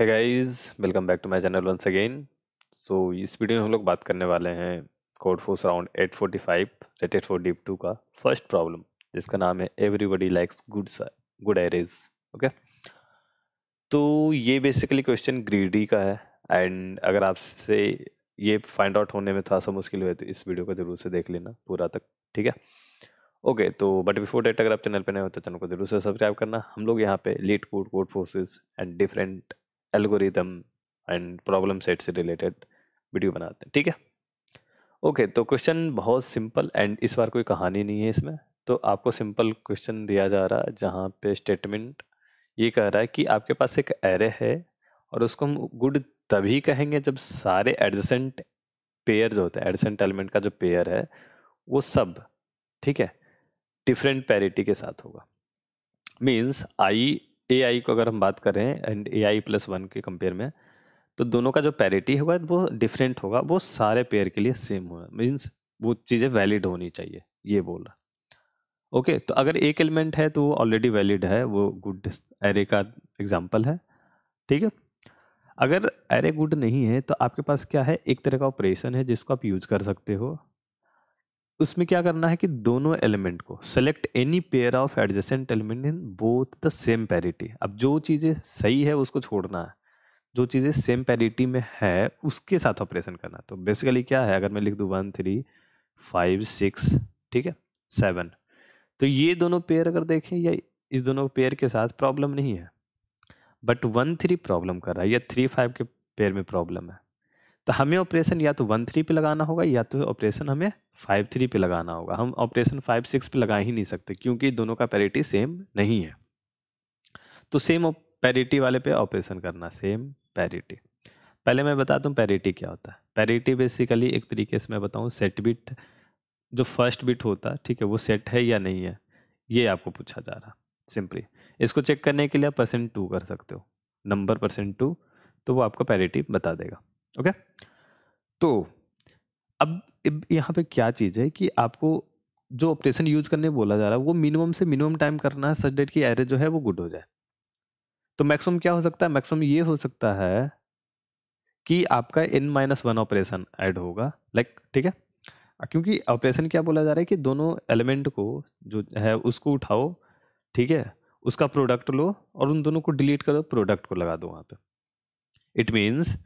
है guys welcome back to my channel once again so इस video में हम लोग बात करने वाले हैं Codeforces round 845 rated for div two का फर्स्ट प्रॉब्लम जिसका नाम है everybody likes good good arrays okay तो ये बेसिकली क्वेश्चन ग्रीडी का है एंड अगर आपसे ये फाइंड आउट होने में थोड़ा सा मुश्किल हुआ तो इस वीडियो को जरूर से देख लेना पूरा तक ठीक है ओके okay, तो बट बिफोर डेट अगर आप चैनल पर नए हो तो चैनल को जरूर से सब्सक्राइब करना हम लोग यहाँ पे LeetCode Codeforces and different algorithm and problem set से रिलेटेड वीडियो बनाते हैं ठीक है ओके okay, तो क्वेश्चन बहुत सिंपल एंड इस बार कोई कहानी नहीं है इसमें तो आपको सिंपल क्वेश्चन दिया जा रहा है जहाँ पे स्टेटमेंट ये कह रहा है कि आपके पास एक एरे है और उसको हम गुड तभी कहेंगे जब सारे एडजेंट पेयर जो होते हैं एडसेंट एलिमेंट का जो पेयर है वो सब ठीक है डिफरेंट पैरिटी के साथ होगा मीन्स आई आई को अगर हम बात करें and A I plus one के कंपेयर में तो दोनों का जो पैरिटी होगा वो डिफरेंट होगा वो सारे पेयर के लिए सेम होगा मीन्स वो चीज़ें वैलिड होनी चाहिए ये बोल रहा ओके तो अगर एक एलिमेंट है तो वो ऑलरेडी वैलिड है वो गुड एरे का एग्जाम्पल है ठीक है अगर एरे गुड नहीं है तो आपके पास क्या है एक तरह का ऑपरेशन है जिसको आप यूज कर सकते हो उसमें क्या करना है कि दोनों एलिमेंट को select any pair of adjacent element in both the same parity अब जो चीज़ें सही है उसको छोड़ना है जो चीज़ें सेम पैरिटी में है उसके साथ ऑपरेशन करना तो बेसिकली क्या है अगर मैं लिख दूँ वन थ्री फाइव सिक्स ठीक है सेवन तो ये दोनों पेयर अगर देखें या इस दोनों पेयर के साथ प्रॉब्लम नहीं है बट वन थ्री प्रॉब्लम कर रहा है या थ्री फाइव के पेयर में प्रॉब्लम है तो हमें ऑपरेशन या तो वन थ्री पे लगाना होगा या तो ऑपरेशन हमें फाइव थ्री पे लगाना होगा हम ऑपरेशन फाइव सिक्स पे लगा ही नहीं सकते क्योंकि दोनों का पैरिटी सेम नहीं है तो सेम पैरिटी वाले पे ऑपरेशन करना सेम पैरिटी पहले मैं बता दूँ पैरिटी क्या होता है पैरिटी बेसिकली एक तरीके से मैं बताऊँ सेट बिट जो फर्स्ट बिट होता है ठीक है वो सेट है या नहीं है ये आपको पूछा जा रहा सिंपली इसको चेक करने के लिए आप परसेंट टू कर सकते हो नंबर परसेंट टू तो वो आपको पैरिटी बता देगा ओके तो अब यहाँ पे क्या चीज़ है कि आपको जो ऑपरेशन यूज करने बोला जा रहा है वो मिनिमम से मिनिमम टाइम करना है सच डेट की एरेज जो है वो गुड हो जाए तो मैक्सिमम क्या हो सकता है मैक्सिमम ये हो सकता है कि आपका N minus one operation add होगा लाइक like, ठीक है क्योंकि ऑपरेशन क्या बोला जा रहा है कि दोनों एलिमेंट को जो है उसको उठाओ ठीक है उसका प्रोडक्ट लो और उन दोनों को डिलीट करो प्रोडक्ट को लगा दो वहाँ पे इट मीन्स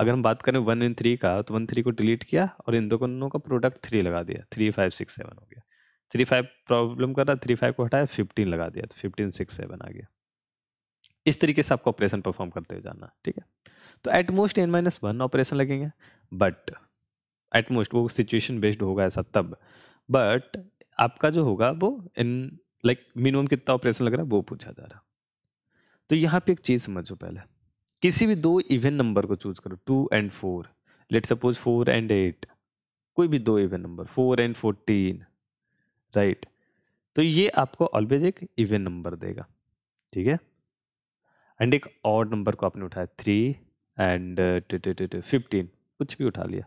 अगर हम बात करें वन इन थ्री का तो वन थ्री को डिलीट किया और इन दोनों का प्रोडक्ट थ्री लगा दिया थ्री फाइव सिक्स सेवन हो गया थ्री फाइव प्रॉब्लम कर रहा थ्री फाइव को हटाया फिफ्टीन लगा दिया तो फिफ्टीन सिक्स सेवन आ गया इस तरीके से आपको ऑपरेशन परफॉर्म करते हुए जाना ठीक है तो most N minus one operation लगेंगे बट एट मोस्ट वो सिचुएशन बेस्ड होगा ऐसा तब बट आपका जो होगा वो इन लाइक मिनिमम कितना ऑपरेशन लग रहा है वो पूछा जा रहा तो यहाँ पे एक चीज़ समझो पहले किसी भी दो इवन नंबर को चूज करो two and four let suppose four and eight कोई भी दो even number four and fourteen right तो ये आपको ऑलवेज एक इवन नंबर देगा ठीक है एंड एक और नंबर को आपने उठाया थ्री एंड फिफ्टीन कुछ भी उठा लिया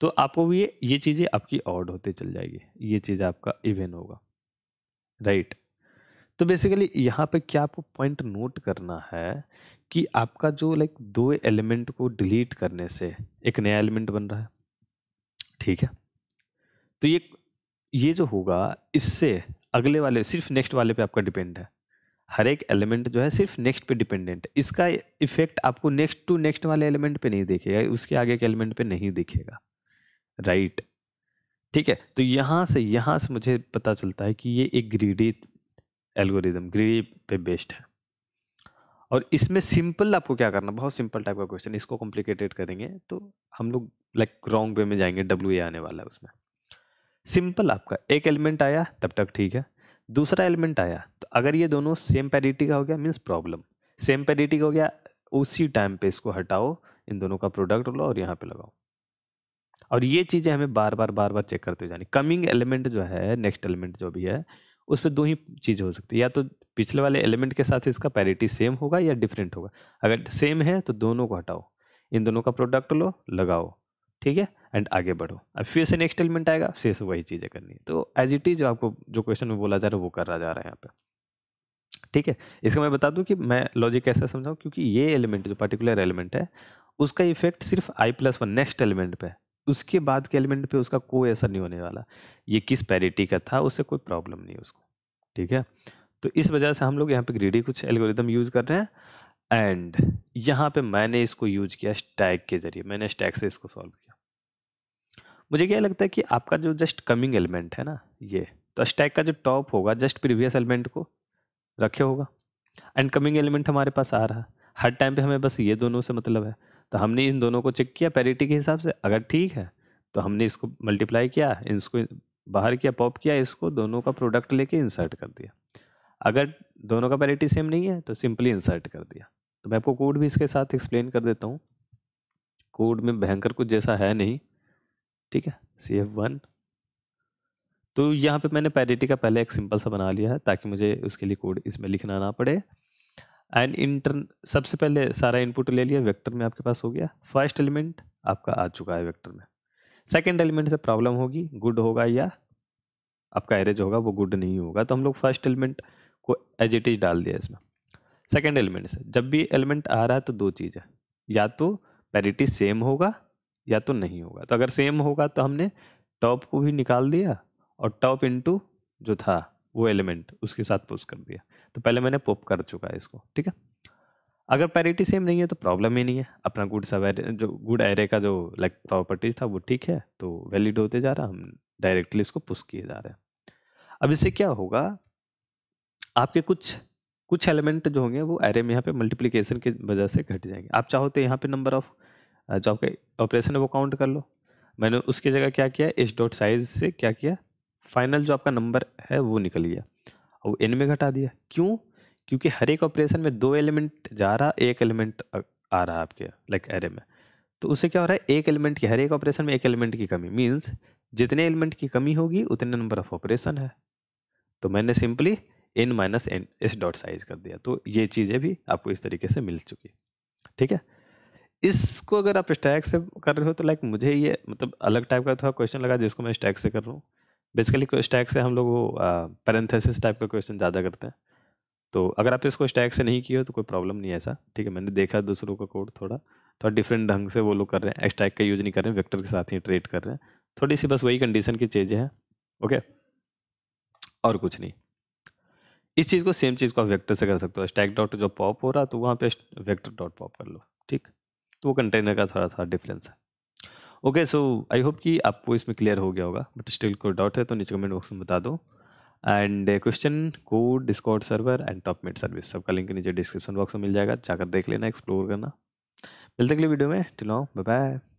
तो आपको ये ये चीज़ें आपकी ऑड होते चल जाएगी ये चीज़ आपका इवेंट होगा राइट right. तो बेसिकली यहाँ पे क्या आपको पॉइंट नोट करना है कि आपका जो लाइक दो एलिमेंट को डिलीट करने से एक नया एलिमेंट बन रहा है ठीक है तो ये ये जो होगा इससे अगले वाले सिर्फ नेक्स्ट वाले पे आपका डिपेंड है हर एक एलिमेंट जो है सिर्फ नेक्स्ट पे डिपेंडेंट है इसका इफेक्ट आपको नेक्स्ट टू नेक्स्ट वाले एलिमेंट पे नहीं देखेगा उसके आगे के एलिमेंट पे नहीं दिखेगा राइट ठीक है तो यहाँ से यहाँ से मुझे पता चलता है कि ये एक ग्रीडी एल्गोरिदम ग्रीड पे बेस्ड है और इसमें सिंपल आपको क्या करना बहुत सिंपल टाइप का क्वेश्चन इसको कॉम्प्लिकेटेड करेंगे तो हम लोग लाइक रॉन्ग वे में जाएंगे डब्ल्यू ए आने वाला है उसमें सिंपल आपका एक एलिमेंट आया तब तक ठीक है दूसरा एलिमेंट आया तो अगर ये दोनों सेम पैरिटी का हो गया मीन्स प्रॉब्लम सेम पैरिटी का हो गया उसी टाइम पे इसको हटाओ इन दोनों का प्रोडक्ट लो और यहाँ पे लगाओ और ये चीज़ें हमें बार बार बार बार चेक करते जानी कमिंग एलिमेंट जो है नेक्स्ट एलिमेंट जो भी है उस पर दो ही चीज़ हो सकती है या तो पिछले वाले एलिमेंट के साथ इसका पैरिटी सेम होगा या डिफरेंट होगा अगर सेम है तो दोनों को हटाओ इन दोनों का प्रोडक्ट लो लगाओ ठीक है एंड आगे बढ़ो अब फिर से नेक्स्ट एलिमेंट आएगा फिर से वही चीज़ें करनी है तो एज इट इज आपको जो क्वेश्चन में बोला जा रहा है वो करा जा रहा है यहाँ पर ठीक है इसका मैं बता दूँ कि मैं लॉजिक कैसा समझाऊँ क्योंकि ये एलिमेंट जो पर्टिकुलर एलिमेंट है उसका इफेक्ट सिर्फ I plus one next element पर है उसके बाद के एलिमेंट पे उसका कोई असर नहीं होने वाला ये किस पैरिटी का था उससे कोई प्रॉब्लम नहीं उसको ठीक है तो इस वजह से हम लोग यहाँ पे ग्रीडी कुछ एल्गोरिदम यूज़ कर रहे हैं एंड यहाँ पे मैंने इसको यूज किया स्टैग के जरिए मैंने स्टैग से इसको सॉल्व किया मुझे क्या लगता है कि आपका जो जस्ट कमिंग एलिमेंट है ना ये तो स्टैग का जो टॉप होगा जस्ट प्रीवियस एलिमेंट को रखे होगा एंड कमिंग एलिमेंट हमारे पास आ रहा है हर टाइम पे हमें बस ये दोनों से मतलब है तो हमने इन दोनों को चेक किया पैरिटी के हिसाब से अगर ठीक है तो हमने इसको मल्टीप्लाई किया इसको बाहर किया पॉप किया इसको दोनों का प्रोडक्ट लेके इंसर्ट कर दिया अगर दोनों का पैरिटी सेम नहीं है तो सिंपली इंसर्ट कर दिया तो मैं आपको कोड भी इसके साथ एक्सप्लेन कर देता हूँ कोड में भयंकर कुछ जैसा है नहीं ठीक है सी एफ वन तो यहाँ पे मैंने पैरिटी का पहले एक सिंपल सा बना लिया है ताकि मुझे उसके लिए कोड इसमें लिखना ना पड़े एंड इंटर सबसे पहले सारा इनपुट ले लिया वेक्टर में आपके पास हो गया फर्स्ट एलिमेंट आपका आ चुका है वेक्टर में सेकेंड एलिमेंट से प्रॉब्लम होगी गुड होगा या आपका एरेज होगा वो गुड नहीं होगा तो हम लोग फर्स्ट एलिमेंट को एज इट इज डाल दिया इसमें सेकेंड एलिमेंट से जब भी एलिमेंट आ रहा है तो दो चीज़ है या तो पैरिटी सेम होगा या तो नहीं होगा तो अगर सेम होगा तो हमने टॉप को भी निकाल दिया और टॉप इनटू जो था वो एलिमेंट उसके साथ पुश कर दिया तो पहले मैंने पुप कर चुका है इसको ठीक है अगर पैरिटी सेम नहीं है तो प्रॉब्लम ही नहीं है अपना गुड सब जो गुड एरे का जो लाइक प्रॉपर्टीज था वो ठीक है तो वैलिड होते जा रहा हम डायरेक्टली इसको पुश किए जा रहे हैं अब इससे क्या होगा आपके कुछ कुछ एलिमेंट जो होंगे वो एरे में यहाँ पे मल्टीप्लीकेशन की वजह से घट जाएंगे आप चाहो तो यहाँ पे नंबर ऑफ जो आपके ऑपरेशन है वो काउंट कर लो मैंने उसकी जगह क्या किया एच डॉट साइज से क्या किया फाइनल जो आपका नंबर है वो निकल गया और एन में घटा दिया क्यों क्योंकि हर एक ऑपरेशन में दो एलिमेंट जा रहा एक एलिमेंट आ रहा है आपके लाइक एरे में तो उससे क्या हो रहा है एक एलिमेंट की हर एक ऑपरेशन में एक एलिमेंट की कमी मीन्स जितने एलिमेंट की कमी होगी उतने नंबर ऑफ ऑपरेशन है तो मैंने सिंपली एन माइनस एन इस डॉट साइज कर दिया तो ये चीज़ें भी आपको इस तरीके से मिल चुकी ठीक है इसको अगर आप स्टैक से कर रहे हो तो लाइक मुझे ये मतलब अलग टाइप का थोड़ा क्वेश्चन लगा जिसको मैं स्टैक से कर रहा हूँ बेसिकली स्टैक से हम लोग वो पैरेंथेसिस टाइप का क्वेश्चन ज़्यादा करते हैं तो अगर आप इसको स्टैक से नहीं किए तो कोई प्रॉब्लम नहीं है ऐसा ठीक है मैंने देखा दूसरों का कोड थोड़ा थोड़ा डिफरेंट ढंग से वो लोग कर रहे हैं स्टैक का यूज़ नहीं कर रहे हैं वैक्टर के साथ ही ट्रेड कर रहे हैं थोड़ी सी बस वही कंडीशन की चीज़ें हैं ओके और कुछ नहीं इस चीज़ को सेम चीज़ को आप वैक्टर से कर सकते हो स्टैक डॉट जो पॉप हो रहा तो वहाँ पे वैक्टर डॉट पॉप कर लो ठीक तो वो कंटेनर का थोड़ा थोड़ा डिफरेंस है ओके सो आई होप कि आपको इसमें क्लियर हो गया होगा बट स्टिल कोई डाउट है तो नीचे कमेंट बॉक्स में बता दो and question code Discord server and Topmate service सबका लिंक नीचे डिस्क्रिप्शन बॉक्स में मिल जाएगा जाकर देख लेना एक्सप्लोर करना मिलते अगले वीडियो में टिलो बाय बाय